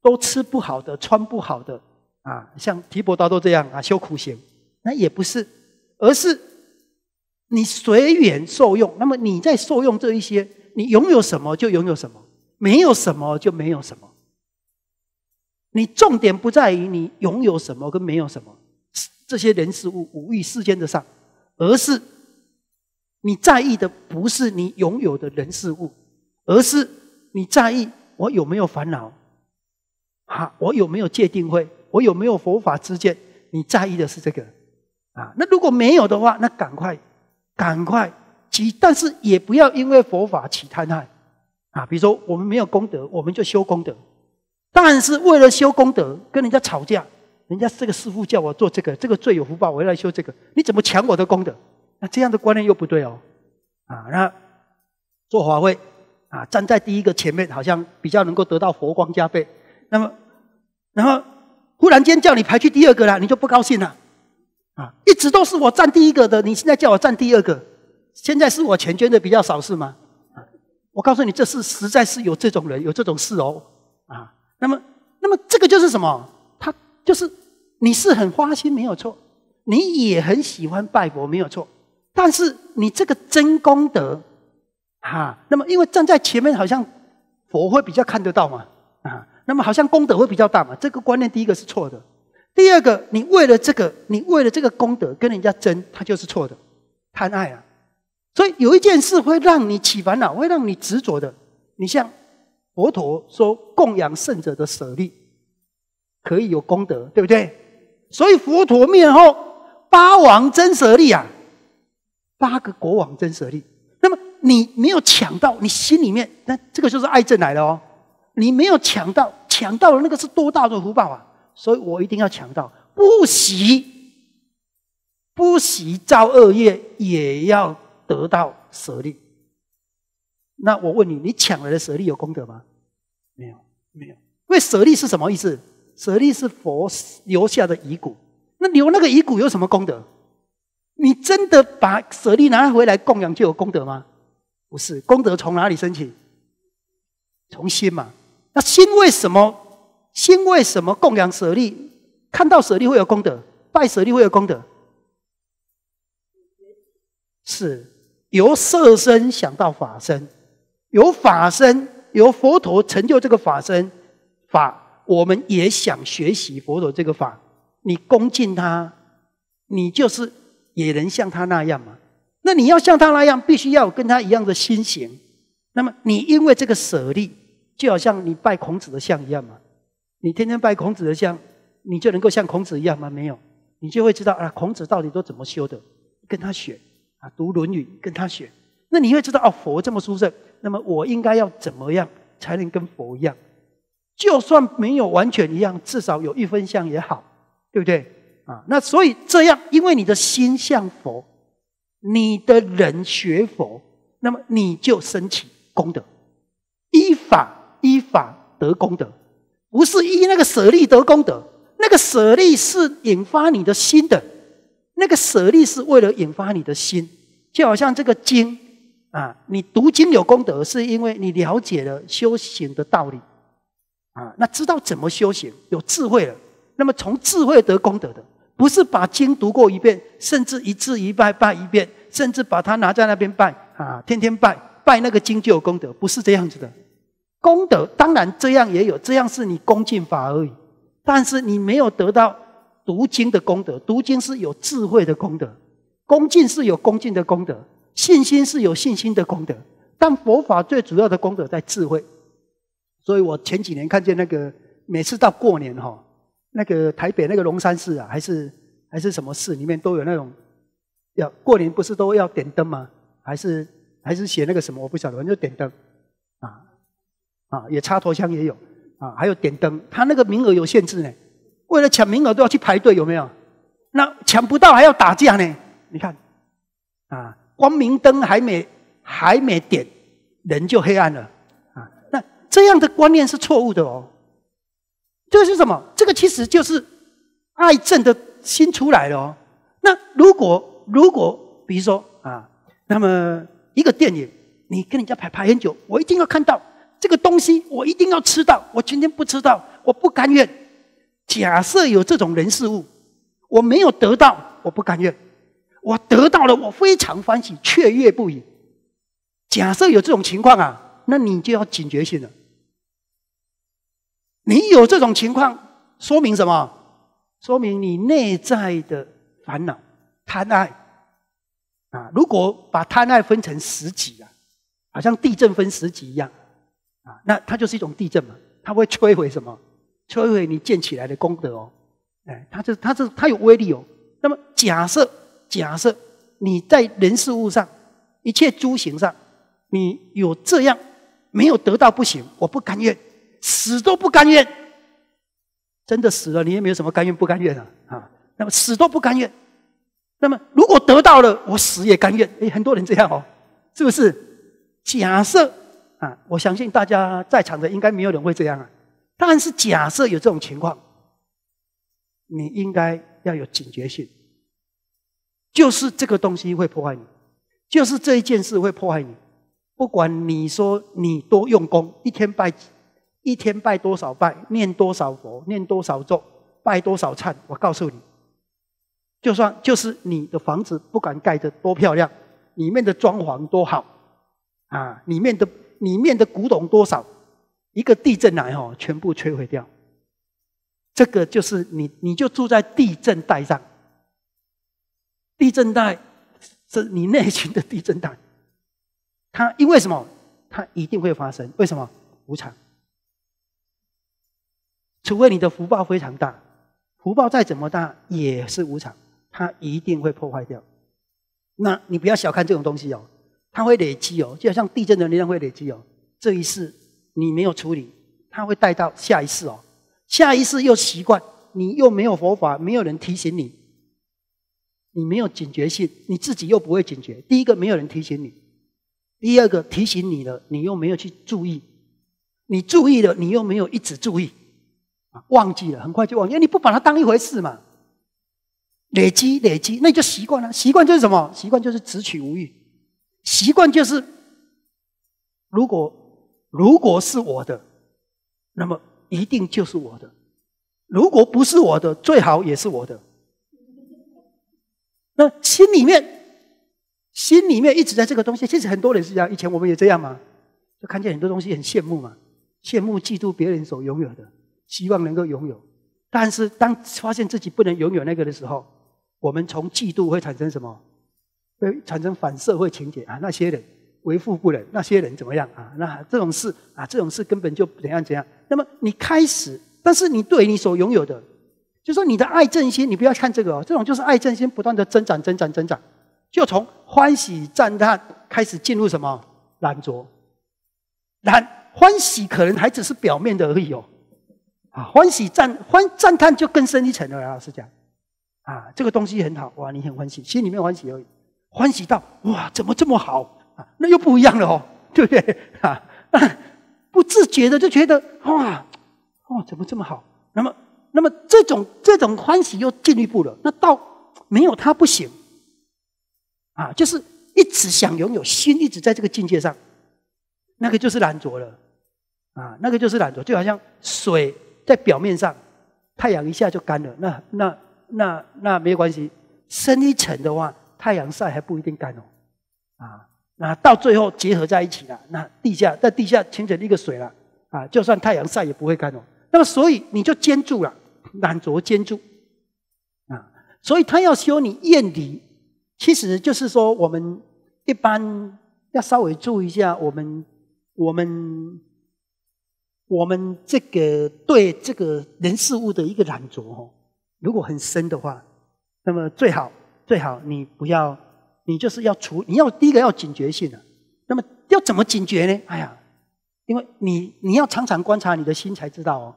都吃不好的、穿不好的啊？像提婆达多这样啊，修苦行，那也不是，而是你随缘受用。那么你在受用这一些，你拥有什么就拥有什么，没有什么就没有什么。你重点不在于你拥有什么跟没有什么。这些人事物无欲世间的善，而是你在意的不是你拥有的人事物，而是你在意我有没有烦恼，哈，我有没有界定会，我有没有佛法之见，你在意的是这个，啊，那如果没有的话，那赶快，赶快起，但是也不要因为佛法起贪爱，啊，比如说我们没有功德，我们就修功德，但是为了修功德跟人家吵架。人家这个师傅叫我做这个，这个最有福报，我来修这个。你怎么抢我的功德？那这样的观念又不对哦。啊，那做华会啊，站在第一个前面，好像比较能够得到佛光加倍。那么，然后忽然间叫你排去第二个了，你就不高兴了。啊，一直都是我站第一个的，你现在叫我站第二个，现在是我钱捐的比较少是吗？啊，我告诉你，这是实在是有这种人，有这种事哦。啊，那么，那么这个就是什么？就是你是很花心没有错，你也很喜欢拜佛没有错，但是你这个真功德，哈，那么因为站在前面好像佛会比较看得到嘛，啊，那么好像功德会比较大嘛，这个观念第一个是错的，第二个你为了这个你为了这个功德跟人家争，他就是错的，贪爱啊，所以有一件事会让你起烦恼，会让你执着的，你像佛陀说供养圣者的舍利。可以有功德，对不对？所以佛陀灭后，八王真舍利啊，八个国王真舍利。那么你没有抢到，你心里面那这个就是爱症来了哦。你没有抢到，抢到了那个是多大的福报啊！所以我一定要抢到，不惜不惜造恶业也要得到舍利。那我问你，你抢来的舍利有功德吗？没有，没有。因为舍利是什么意思？舍利是佛留下的遗骨，那留那个遗骨有什么功德？你真的把舍利拿回来供养就有功德吗？不是，功德从哪里升起？从心嘛。那心为什么？心为什么供养舍利？看到舍利会有功德，拜舍利会有功德，是由色身想到法身，由法身由佛陀成就这个法身法。我们也想学习佛陀这个法，你恭敬他，你就是也能像他那样嘛？那你要像他那样，必须要跟他一样的心行。那么你因为这个舍利，就好像你拜孔子的像一样嘛？你天天拜孔子的像，你就能够像孔子一样吗？没有，你就会知道啊，孔子到底都怎么修的？跟他学啊，读《论语》跟他学，那你会知道哦，佛这么殊胜，那么我应该要怎么样才能跟佛一样？就算没有完全一样，至少有一分像也好，对不对？啊，那所以这样，因为你的心像佛，你的人学佛，那么你就升起功德，依法依法得功德，不是依那个舍利得功德。那个舍利是引发你的心的，那个舍利是为了引发你的心。就好像这个经啊，你读经有功德，是因为你了解了修行的道理。啊，那知道怎么修行，有智慧了。那么从智慧得功德的，不是把经读过一遍，甚至一字一拜拜一遍，甚至把它拿在那边拜啊，天天拜，拜那个经就有功德，不是这样子的。功德当然这样也有，这样是你恭敬法而已，但是你没有得到读经的功德，读经是有智慧的功德，恭敬是有恭敬的功德，信心是有信心的功德，但佛法最主要的功德在智慧。所以我前几年看见那个，每次到过年哈，那个台北那个龙山寺啊，还是还是什么寺，里面都有那种，要过年不是都要点灯吗？还是还是写那个什么我不晓得，反就点灯，啊啊，也插头枪也有啊，还有点灯，他那个名额有限制呢，为了抢名额都要去排队有没有？那抢不到还要打架呢，你看，啊，光明灯还没还没点，人就黑暗了。这样的观念是错误的哦。这个是什么？这个其实就是爱憎的心出来了哦。那如果如果比如说啊，那么一个电影，你跟人家排排很久，我一定要看到这个东西，我一定要吃到，我今天不吃到，我不甘愿。假设有这种人事物，我没有得到，我不甘愿；我得到了，我非常欢喜，雀跃不已。假设有这种情况啊。那你就要警觉性了。你有这种情况，说明什么？说明你内在的烦恼、贪爱啊。如果把贪爱分成十级啊，好像地震分十级一样啊，那它就是一种地震嘛。它会摧毁什么？摧毁你建起来的功德哦。哎，它这、它这、它有威力哦。那么假设，假设你在人事物上、一切诸行上，你有这样。没有得到不行，我不甘愿，死都不甘愿。真的死了，你也没有什么甘愿不甘愿的啊。那么死都不甘愿，那么如果得到了，我死也甘愿。哎，很多人这样哦，是不是？假设啊，我相信大家在场的应该没有人会这样啊。但是假设有这种情况，你应该要有警觉性，就是这个东西会破坏你，就是这一件事会破坏你。不管你说你多用功，一天拜几，一天拜多少拜，念多少佛，念多少咒，拜多少忏，我告诉你，就算就是你的房子不管盖得多漂亮，里面的装潢多好，啊，里面的里面的古董多少，一个地震来哦，全部摧毁掉。这个就是你，你就住在地震带上。地震带是你内心的地震带。它因为什么？它一定会发生。为什么？无常。除非你的福报非常大，福报再怎么大也是无常，它一定会破坏掉。那你不要小看这种东西哦，它会累积哦，就像地震的力量会累积哦。这一世你没有处理，它会带到下一次哦。下一次又习惯，你又没有佛法，没有人提醒你，你没有警觉性，你自己又不会警觉。第一个，没有人提醒你。第二个提醒你了，你又没有去注意；你注意了，你又没有一直注意，啊，忘记了，很快就忘。因为你不把它当一回事嘛。累积，累积，那你就习惯了。习惯就是什么？习惯就是只取无欲。习惯就是，如果如果是我的，那么一定就是我的；如果不是我的，最好也是我的。那心里面。心里面一直在这个东西，其实很多人是这样。以前我们也这样嘛，就看见很多东西很羡慕嘛，羡慕嫉妒别人所拥有的，希望能够拥有。但是当发现自己不能拥有那个的时候，我们从嫉妒会产生什么？会产生反社会情节啊？那些人为富不仁，那些人怎么样啊？那这种事啊，这种事根本就怎样怎样。那么你开始，但是你对你所拥有的，就说你的爱正心，你不要看这个哦，这种就是爱正心不断的增长，增长，增长。就从欢喜赞叹开始进入什么懒着，懒欢喜可能还只是表面的而已哦，啊欢喜赞欢赞叹就更深一层了。老师讲，啊这个东西很好哇，你很欢喜，心里面欢喜而已，欢喜到哇怎么这么好啊？那又不一样了哦，对不对？啊，不自觉的就觉得哇哦怎么这么好？那么那么这种这种欢喜又进一步了，那到没有它不行。啊，就是一直想拥有心，一直在这个境界上，那个就是懒惰了，啊，那个就是懒惰，就好像水在表面上，太阳一下就干了，那那那那没有关系，深一层的话，太阳晒还不一定干哦，啊，那到最后结合在一起了，那地下在地下形成一个水了，啊，就算太阳晒也不会干哦，那么所以你就坚住了，懒惰坚住，啊，所以他要修你厌离其实就是说，我们一般要稍微注意一下，我们我们我们这个对这个人事物的一个染着哦，如果很深的话，那么最好最好你不要，你就是要除，你要第一个要警觉性啊。那么要怎么警觉呢？哎呀，因为你你要常常观察你的心才知道哦。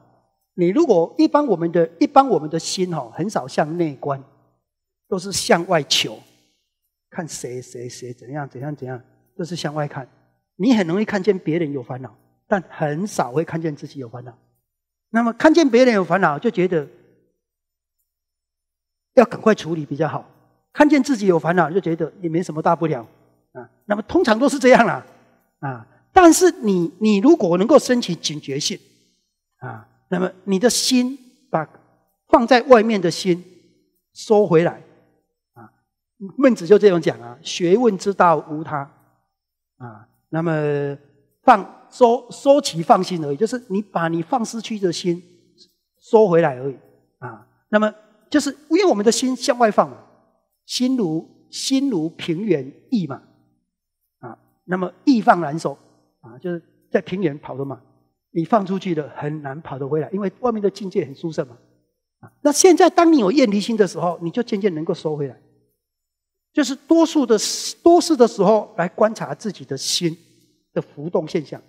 你如果一般我们的一般我们的心哦，很少向内观，都是向外求。看谁谁谁怎样怎样怎样，这是向外看。你很容易看见别人有烦恼，但很少会看见自己有烦恼。那么看见别人有烦恼，就觉得要赶快处理比较好；看见自己有烦恼，就觉得也没什么大不了啊。那么通常都是这样啦，啊。但是你你如果能够升起警觉性啊，那么你的心把放在外面的心收回来。孟子就这样讲啊，学问之道无他，啊，那么放收收起放心而已，就是你把你放失去的心收回来而已，啊，那么就是因为我们的心向外放嘛，心如心如平原易嘛啊，那么易放难收，啊，就是在平原跑的嘛，你放出去的很难跑得回来，因为外面的境界很舒适嘛，啊，那现在当你有厌离心的时候，你就渐渐能够收回来。就是多数的、多事的时候来观察自己的心的浮动现象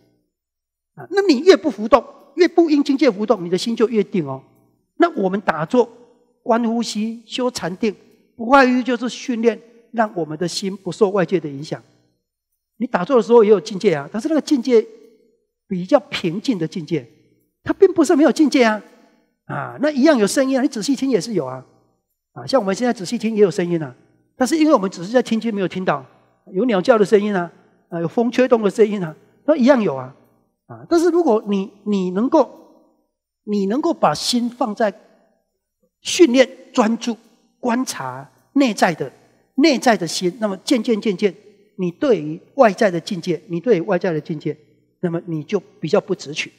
啊。那你越不浮动，越不因境界浮动，你的心就越定哦。那我们打坐、观呼吸、修禅定，不外于就是训练，让我们的心不受外界的影响。你打坐的时候也有境界啊，但是那个境界比较平静的境界，它并不是没有境界啊。啊，那一样有声音啊，你仔细听也是有啊。啊，像我们现在仔细听也有声音啊。但是因为我们只是在听觉没有听到，有鸟叫的声音啊，啊有风吹动的声音啊，那一样有啊，啊！但是如果你你能够，你能够把心放在训练、专注、观察内在的内在的心，那么渐渐渐渐，你对于外在的境界，你对外在的境界，那么你就比较不执取。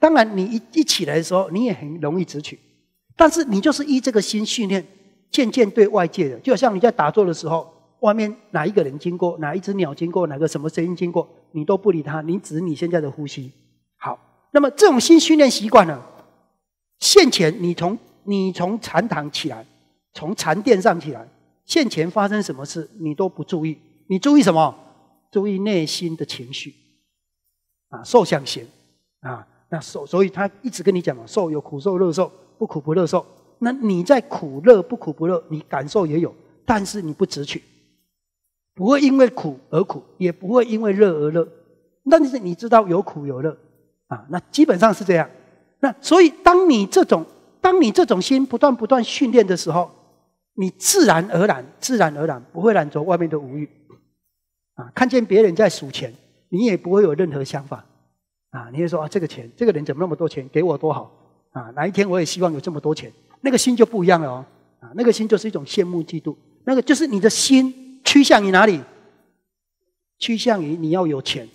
当然，你一一起来的时候，你也很容易执取，但是你就是依这个心训练。渐渐对外界的，就像你在打坐的时候，外面哪一个人经过，哪一只鸟经过，哪个什么声音经过，你都不理他，你只你现在的呼吸。好，那么这种新训练习惯呢？现前你从你从禅堂起来，从禅垫上起来，现前发生什么事你都不注意，你注意什么？注意内心的情绪。啊，受想行，啊，那受，所以他一直跟你讲嘛，受有苦受、乐受，不苦不乐受。那你在苦乐不苦不乐，你感受也有，但是你不直取，不会因为苦而苦，也不会因为乐而乐。但是你知道有苦有乐，啊，那基本上是这样。那所以当你这种当你这种心不断不断训练的时候，你自然而然自然而然不会染着外面的无欲，啊，看见别人在数钱，你也不会有任何想法，啊，你也说啊这个钱，这个人怎么那么多钱，给我多好，啊，哪一天我也希望有这么多钱。那个心就不一样了哦，啊，那个心就是一种羡慕嫉妒，那个就是你的心趋向于哪里？趋向于你要有钱，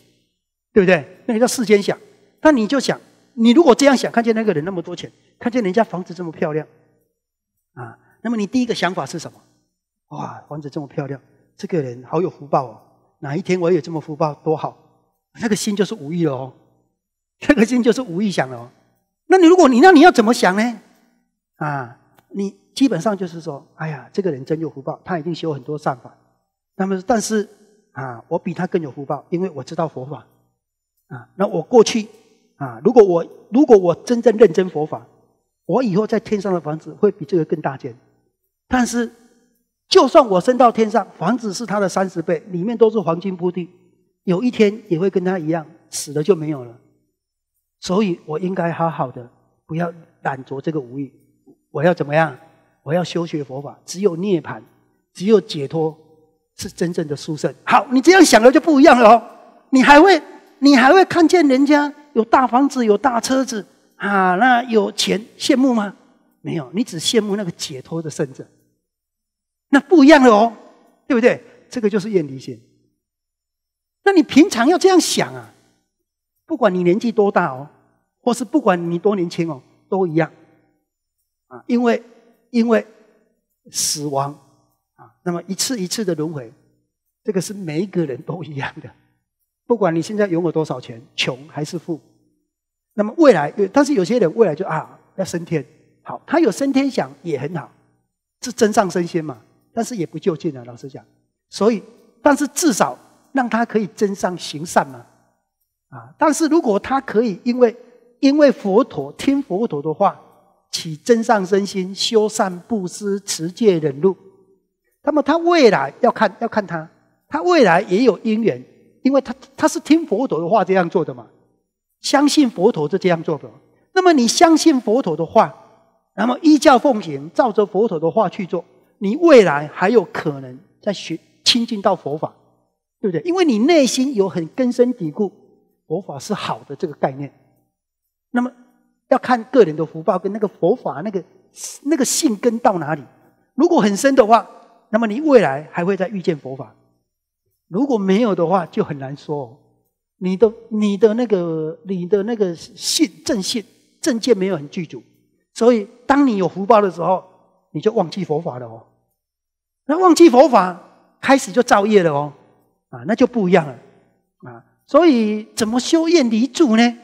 对不对？那你在世间想，那你就想，你如果这样想，看见那个人那么多钱，看见人家房子这么漂亮，啊，那么你第一个想法是什么？哇，房子这么漂亮，这个人好有福报哦，哪一天我有这么福报多好？那个心就是无意了哦，那个心就是无意想了哦。那你如果你那你要怎么想呢？啊，你基本上就是说，哎呀，这个人真有福报，他已经修很多善法。那么，但是啊，我比他更有福报，因为我知道佛法。啊，那我过去啊，如果我如果我真正认真佛法，我以后在天上的房子会比这个更大间。但是，就算我升到天上，房子是他的三十倍，里面都是黄金铺地，有一天也会跟他一样，死了就没有了。所以我应该好好的，不要懒着这个无义。我要怎么样？我要修学佛法，只有涅槃，只有解脱是真正的殊胜。好，你这样想了就不一样了哦。你还会，你还会看见人家有大房子、有大车子啊？那有钱羡慕吗？没有，你只羡慕那个解脱的圣者，那不一样的哦，对不对？这个就是怨离心。那你平常要这样想啊，不管你年纪多大哦，或是不管你多年轻哦，都一样。啊，因为因为死亡啊，那么一次一次的轮回，这个是每一个人都一样的，不管你现在拥有多少钱，穷还是富，那么未来但是有些人未来就啊要升天，好，他有升天想也很好，是真上升仙嘛，但是也不就近啊，老实讲，所以但是至少让他可以真上行善嘛，啊，但是如果他可以因为因为佛陀听佛陀的话。起真上身心，修善布施，持戒忍辱。那么他未来要看，要看他，他未来也有因缘，因为他他是听佛陀的话这样做的嘛，相信佛陀是这样做的。那么你相信佛陀的话，那么依教奉行，照着佛陀的话去做，你未来还有可能在学亲近到佛法，对不对？因为你内心有很根深蒂固佛法是好的这个概念，那么。要看个人的福报跟那个佛法那个那个信根到哪里。如果很深的话，那么你未来还会再遇见佛法；如果没有的话，就很难说。你的你的那个你的那个信正信正见没有很具足，所以当你有福报的时候，你就忘记佛法了哦。那忘记佛法，开始就造业了哦。啊，那就不一样了。啊，所以怎么修业离住呢？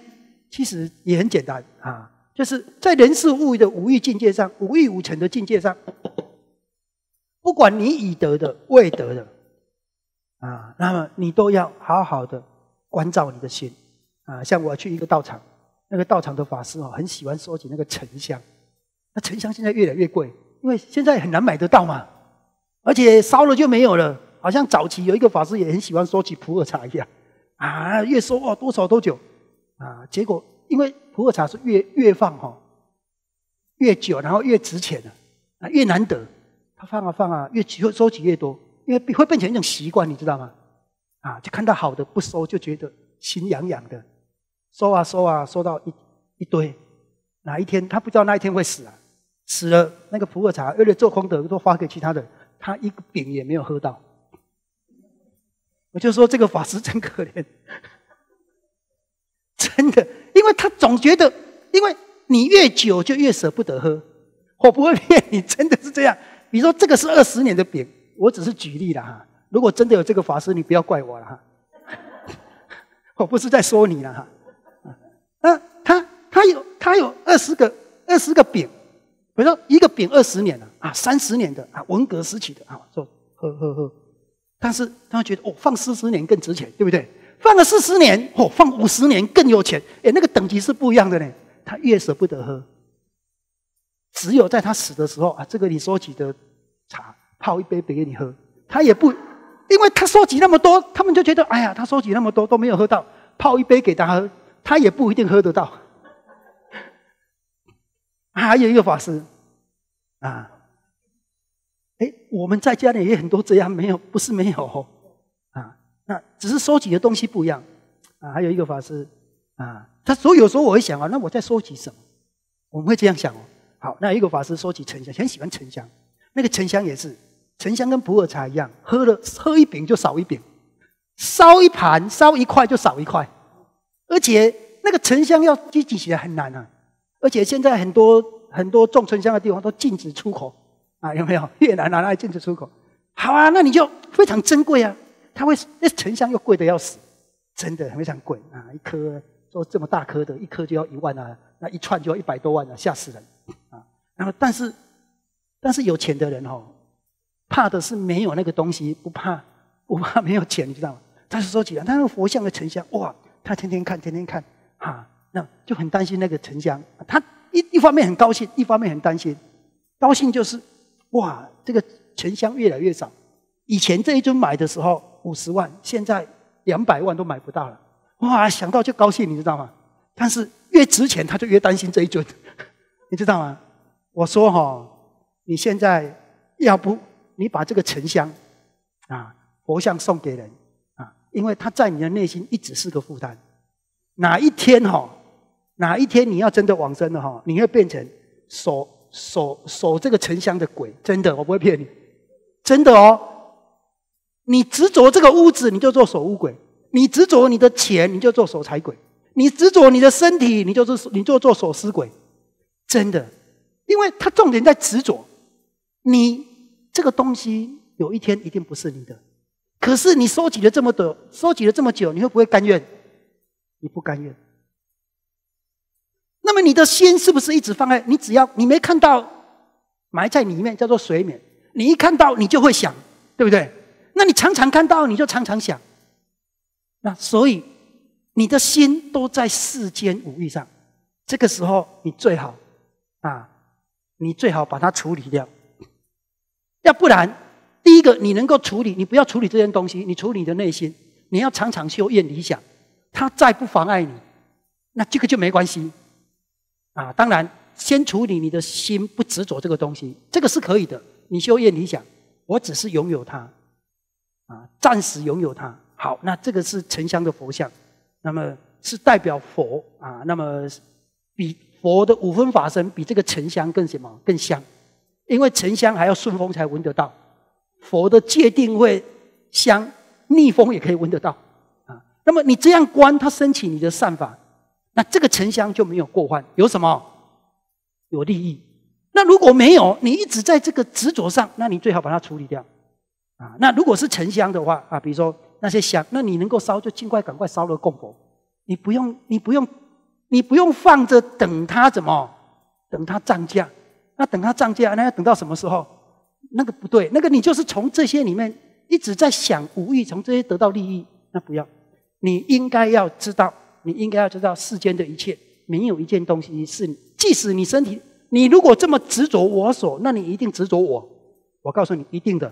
其实也很简单啊，就是在人事物的无欲境界上，无欲无成的境界上，不管你已得的、未得的，啊，那么你都要好好的关照你的心啊。像我去一个道场，那个道场的法师哦，很喜欢收集那个沉香。那沉香现在越来越贵，因为现在很难买得到嘛，而且烧了就没有了。好像早期有一个法师也很喜欢收集普洱茶一样，啊，越收哦多少多久。啊，结果因为普洱茶是越越放哈，越久，然后越值钱的，啊越难得，他放啊放啊，越收收集越多，因为会变成一种习惯，你知道吗？啊，就看到好的不收，就觉得心痒痒的，收啊收啊，收到一一堆，哪一天他不知道那一天会死啊，死了那个普洱茶，为了做功德都发给其他的，他一个饼也没有喝到，我就说这个法师真可怜。真的，因为他总觉得，因为你越久就越舍不得喝，我不会骗你，真的是这样。比如说，这个是二十年的饼，我只是举例了哈。如果真的有这个法师，你不要怪我了哈，我不是在说你了哈。啊，他他有他有二十个二十个饼，比如说一个饼二十年了啊，三十年的啊，文革时期的啊，说喝喝喝。但是他觉得哦，放四十年更值钱，对不对？放了四十年，哦，放五十年更有钱，哎，那个等级是不一样的呢。他越舍不得喝，只有在他死的时候啊，这个你收集的茶泡一杯给你喝，他也不，因为他收集那么多，他们就觉得，哎呀，他收集那么多都没有喝到，泡一杯给他喝，他也不一定喝得到。还有一个法师，啊，哎，我们在家里也很多这样，没有，不是没有。那只是收集的东西不一样啊，还有一个法师啊，他所以有时候我会想啊，那我在收集什么？我们会这样想哦。好，那一个法师收集沉香，很喜欢沉香。那个沉香也是，沉香跟普洱茶一样，喝了喝一饼就少一饼，烧一盘烧一块就少一块。而且那个沉香要积极起来很难啊。而且现在很多很多种沉香的地方都禁止出口啊，有没有？越南、啊，爱禁止出口。好啊，那你就非常珍贵啊。他会那沉香又贵的要死，真的非常贵啊！一颗做这么大颗的，一颗就要一万啊，那一串就要一百多万啊，吓死人啊！然后但是但是有钱的人哦，怕的是没有那个东西，不怕不怕没有钱，你知道吗？但是说起来，他那个佛像的沉香，哇，他天天看，天天看，哈，那就很担心那个沉香。他一一方面很高兴，一方面很担心。高兴就是哇，这个沉香越来越少。以前这一尊买的时候五十万，现在两百万都买不到了。哇，想到就高兴，你知道吗？但是越值钱他就越担心这一尊，你知道吗？我说哈，你现在要不你把这个沉香啊佛像送给人啊，因为它在你的内心一直是个负担。哪一天哈，哪一天你要真的往生了哈，你会变成守守守这个沉香的鬼，真的，我不会骗你，真的哦。你执着这个屋子，你就做守屋鬼；你执着你的钱，你就做守财鬼；你执着你的身体，你就是你就做守尸鬼。真的，因为他重点在执着，你这个东西有一天一定不是你的。可是你收集了这么多，收集了这么久，你会不会甘愿？你不甘愿。那么你的心是不是一直放在你只要你没看到埋在里面，叫做水眠。你一看到，你就会想，对不对？那你常常看到，你就常常想，那所以你的心都在世间五欲上。这个时候，你最好啊，你最好把它处理掉。要不然，第一个你能够处理，你不要处理这件东西，你处理你的内心，你要常常修炼理想，它再不妨碍你，那这个就没关系啊。当然，先处理你的心，不执着这个东西，这个是可以的。你修炼理想，我只是拥有它。啊，暂时拥有它好，那这个是沉香的佛像，那么是代表佛啊，那么比佛的五分法身比这个沉香更什么？更香，因为沉香还要顺风才闻得到，佛的界定会香，逆风也可以闻得到啊。那么你这样观，它升起你的善法，那这个沉香就没有过患，有什么？有利益。那如果没有，你一直在这个执着上，那你最好把它处理掉。啊，那如果是沉香的话啊，比如说那些香，那你能够烧就尽快赶快烧了供佛，你不用你不用你不用放着等它怎么等它涨价？那等它涨价那要等到什么时候？那个不对，那个你就是从这些里面一直在想无意从这些得到利益，那不要，你应该要知道，你应该要知道世间的一切没有一件东西是即使你身体你如果这么执着我所，那你一定执着我，我告诉你一定的。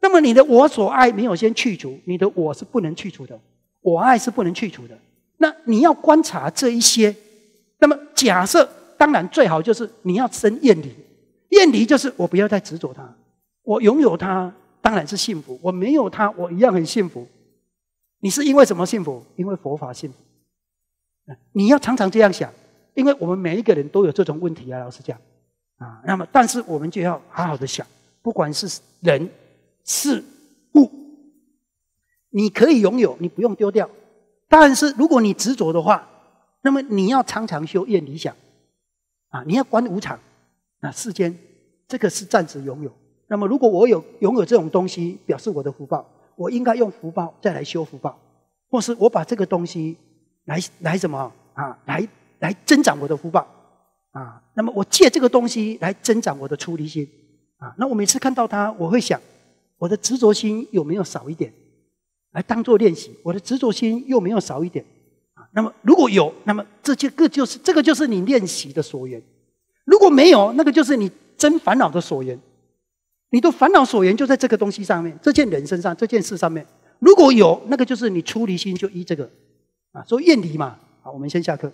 那么你的我所爱没有先去除，你的我是不能去除的，我爱是不能去除的。那你要观察这一些。那么假设，当然最好就是你要生厌离，厌离就是我不要再执着它，我拥有它当然是幸福，我没有它我一样很幸福。你是因为什么幸福？因为佛法幸福。你要常常这样想，因为我们每一个人都有这种问题啊，老师讲啊。那么但是我们就要好好的想，不管是人。是物，你可以拥有，你不用丢掉。但是如果你执着的话，那么你要常常修业理想，啊，你要观无常，啊，世间这个是暂时拥有。那么如果我有拥有这种东西，表示我的福报，我应该用福报再来修福报，或是我把这个东西来来什么啊，来来增长我的福报啊。那么我借这个东西来增长我的出离心啊。那我每次看到它，我会想。我的执着心有没有少一点？来当做练习，我的执着心又没有少一点？啊，那么如果有，那么这就个就是这个就是你练习的所缘；如果没有，那个就是你真烦恼的所缘。你的烦恼所缘就在这个东西上面，这件人身上这件事上面。如果有，那个就是你出离心就依这个啊，所以厌离嘛。好，我们先下课。